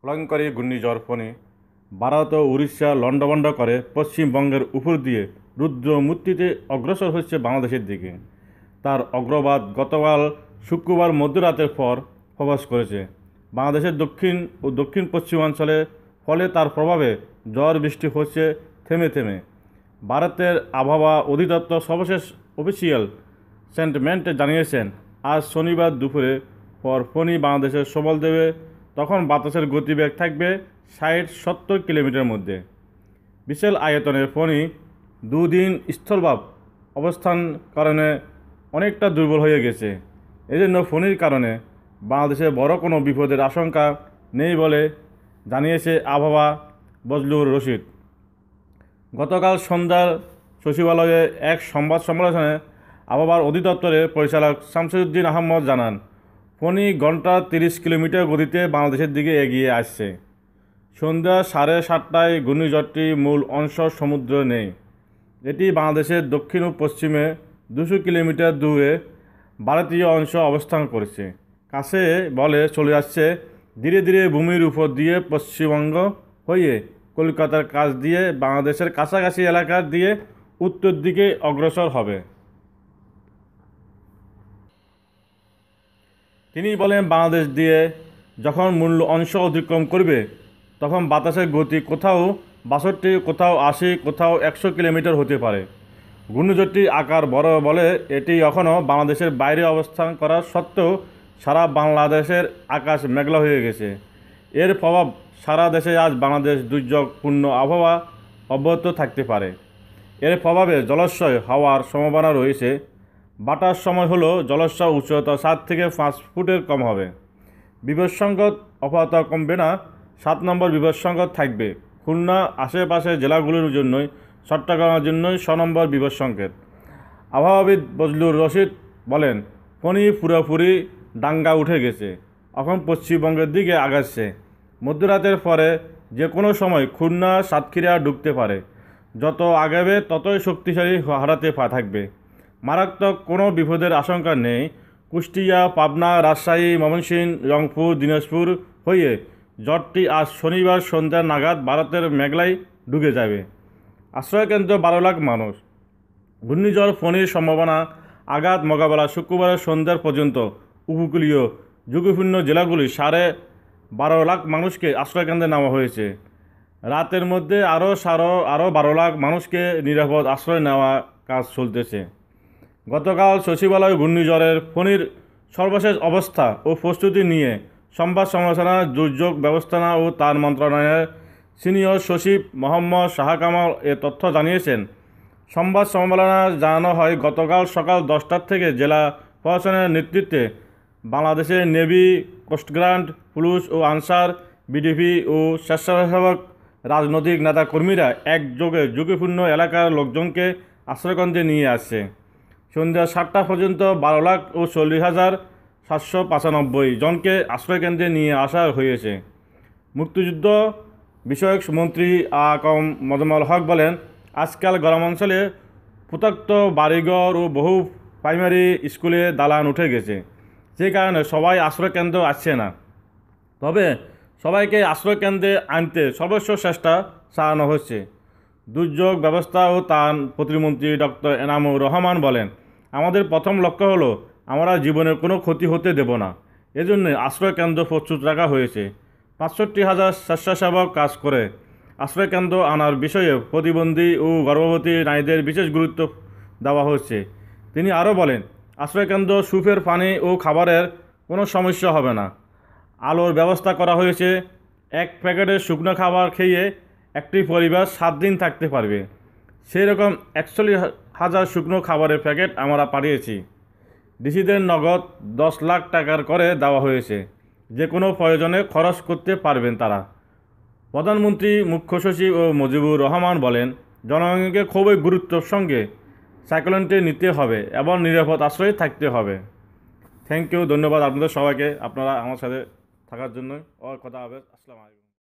প্রলয়ঙ্করী ঘূর্ণিঝড় ফোনে ভারত ও উড়িষ্যা লণ্ডভণ্ড করে পশ্চিমবঙ্গের উপর দিয়ে রুদ্র মূর্তিতে অগ্রসর হচ্ছে বাংলাদেশের দিকে তার অগ্রবাদ গতকাল শুক্রবার মধ্যরাতের পর প্রবাস করেছে বাংলাদেশের দক্ষিণ ও দক্ষিণ পশ্চিমাঞ্চলে ফলে তার প্রভাবে ঝড় বৃষ্টি হচ্ছে থেমে থেমে ভারতের আবহাওয়া অধিদপ্তর সর্বশেষ অফিসিয়াল সেন্টিমেন্টে জানিয়েছেন আজ শনিবার দুপুরে পর ফণি বাংলাদেশের সবল দেবে তখন বাতাসের গতিবেগ থাকবে ষাট সত্তর কিলোমিটার মধ্যে বিশাল আয়তনের ফণি দুদিন স্থলভাব অবস্থান কারণে অনেকটা দুর্বল হয়ে গেছে এজন্য ফণির কারণে বাংলাদেশে বড় কোনো বিপদের আশঙ্কা নেই বলে জানিয়েছে আবহাওয়া বজলুর রশিদ গতকাল সন্ধ্যার সচিবালয়ে এক সংবাদ সম্মেলনে আবহাওয়ার অধিদপ্তরের পরিচালক শামসুদ্দিন আহমদ জানান ফণি ঘন্টা তিরিশ কিলোমিটার গতিতে বাংলাদেশের দিকে এগিয়ে আসছে সন্ধ্যা সাড়ে সাতটায় ঘূর্ণিঝড়টি মূল অংশ সমুদ্র নেই এটি বাংলাদেশের দক্ষিণ ও পশ্চিমে দুশো কিলোমিটার দূরে ভারতীয় অংশ অবস্থান করেছে কাছে বলে চলে যাচ্ছে ধীরে ধীরে ভূমির উপর দিয়ে পশ্চিমবঙ্গ হয়ে কলকাতার কাছ দিয়ে বাংলাদেশের কাছাকাছি এলাকার দিয়ে উত্তর দিকে অগ্রসর হবে তিনি বলেন বাংলাদেশ দিয়ে যখন মূল্য অংশ অতিক্রম করবে তখন বাতাসের গতি কোথাও বাষট্টি কোথাও আশি কোথাও একশো কিলোমিটার হতে পারে ঘূর্ণিঝড়টি আকার বড় বলে এটি এখনও বাংলাদেশের বাইরে অবস্থান করা সত্ত্বেও সারা বাংলাদেশের আকাশ মেঘলা হয়ে গেছে এর প্রভাব সারা দেশে আজ বাংলাদেশ দুর্যোগপূর্ণ আবহাওয়া অব্যাহত থাকতে পারে এর প্রভাবে জলাশয় হওয়ার সম্ভাবনা রয়েছে বাটার সময় হলো জলাশয় উচ্চতা সাত থেকে পাঁচ ফুটের কম হবে বিপদসংকট অপাহত কমবে না সাত নম্বর বিপদসংকট থাকবে খুলনা আশেপাশের জেলাগুলির জন্যই চট্টগ্রামের জন্যই ছ নম্বর বিপদসংকেত আবহাওয়াবিদ বজলুর রশিদ বলেন ফণি পুরোপুরি ডাঙ্গা উঠে গেছে এখন পশ্চিমবঙ্গের দিকে আগাচ্ছে মধ্যরাতের পরে যে কোনো সময় খুলনা সাতক্ষীরা ঢুকতে পারে যত আগাবে ততই শক্তিশালী হারাতে থাকবে মারাত্মক কোনো বিপদের আশঙ্কা নেই কুষ্টিয়া পাবনা রাজশাহী মমনসিং রংপুর দিনাজপুর হয়ে জ্বরটি আজ শনিবার সন্ধ্যা নাগাদ ভারতের মেঘলায় ঢুকে যাবে আশ্রয়কেন্দ্র বারো লাখ মানুষ ঘূর্ণিঝড় ফণির সম্ভাবনা আঘাত মোকাবেলা শুক্রবার সন্ধ্যার পর্যন্ত উপকূলীয় ঝুঁকিপূর্ণ জেলাগুলি সাড়ে বারো লাখ মানুষকে আশ্রয়কেন্দ্রে নেওয়া হয়েছে রাতের মধ্যে আরও সারো আরও বারো লাখ মানুষকে নিরাপদ আশ্রয় নেওয়া কাজ চলতেছে গতকাল সচিবালয় ঘূর্ণিঝড়ের ফণির সর্বশেষ অবস্থা ও প্রস্তুতি নিয়ে সংবাদ সমালোচনা দুর্যোগ ব্যবস্থাপনা ও তার মন্ত্রণালয়ের সিনিয়র সচিব মোহাম্মদ শাহাকামাল এ তথ্য জানিয়েছেন সংবাদ সম্মেলনে জানানো হয় গতকাল সকাল দশটার থেকে জেলা প্রশাসনের নেতৃত্বে বাংলাদেশের নেভি কোস্টগ্রান্ড পুলিশ ও আনসার বিডিপি ও স্বেচ্ছাসেবক রাজনৈতিক নেতাকর্মীরা একযোগে ঝুঁকিপূর্ণ এলাকার লোকজনকে আশ্রয়কেন্দ্রে নিয়ে আসছে সন্ধ্যা সাতটা পর্যন্ত বারো লাখ ও চল্লিশ হাজার সাতশো পঁচানব্বই জনকে আশ্রয়কেন্দ্রে নিয়ে আসা হয়েছে মুক্তিযুদ্ধ বিষয়ক মন্ত্রী আকম মজমল হক বলেন আজকাল গ্রামাঞ্চলে প্রত্যক্ত বাড়িঘর ও বহু প্রাইমারি স্কুলে দালান উঠে গেছে যে কারণে সবাই আশ্রয়কেন্দ্র আসছে না তবে সবাইকে আশ্রয়কেন্দ্রে আনতে সর্বস্ব চেষ্টা চালানো হচ্ছে দুর্যোগ ব্যবস্থা ও তার প্রতিমন্ত্রী ডক্টর এনামুর রহমান বলেন আমাদের প্রথম লক্ষ্য হলো আমরা জীবনের কোনো ক্ষতি হতে দেব না এজন্য আশ্রয়কেন্দ্র প্রস্তুত রাখা হয়েছে পাঁচষট্টি হাজার স্বেচ্ছাসেবক কাজ করে আশ্রয়কেন্দ্র আনার বিষয়ে প্রতিবন্ধী ও গর্ভবতী নারীদের বিশেষ গুরুত্ব দেওয়া হচ্ছে তিনি আরও বলেন আশ্রয়কেন্দ্র সুপের পানি ও খাবারের কোনো সমস্যা হবে না আলোর ব্যবস্থা করা হয়েছে এক প্যাকেটের শুকনো খাবার খেয়ে একটি পরিবার সাত দিন থাকতে পারবে সেই রকম একচল্লিশ হাজার শুকনো খাবারের প্যাকেট আমরা পাঠিয়েছি ডিসিদের নগদ দশ লাখ টাকার করে দেওয়া হয়েছে যে কোনো প্রয়োজনে খরচ করতে পারবেন তারা প্রধানমন্ত্রী মুখ্য সচিব ও মুজিবুর রহমান বলেন জনগণকে খুবই গুরুত্বর সঙ্গে সাইক্লোনটি নিতে হবে এবং নিরাপদ আশ্রয় থাকতে হবে থ্যাংক ইউ ধন্যবাদ আপনাদের সবাইকে আপনারা আমার সাথে থাকার জন্য ও কথা হবে আসসালামু আলাইকুম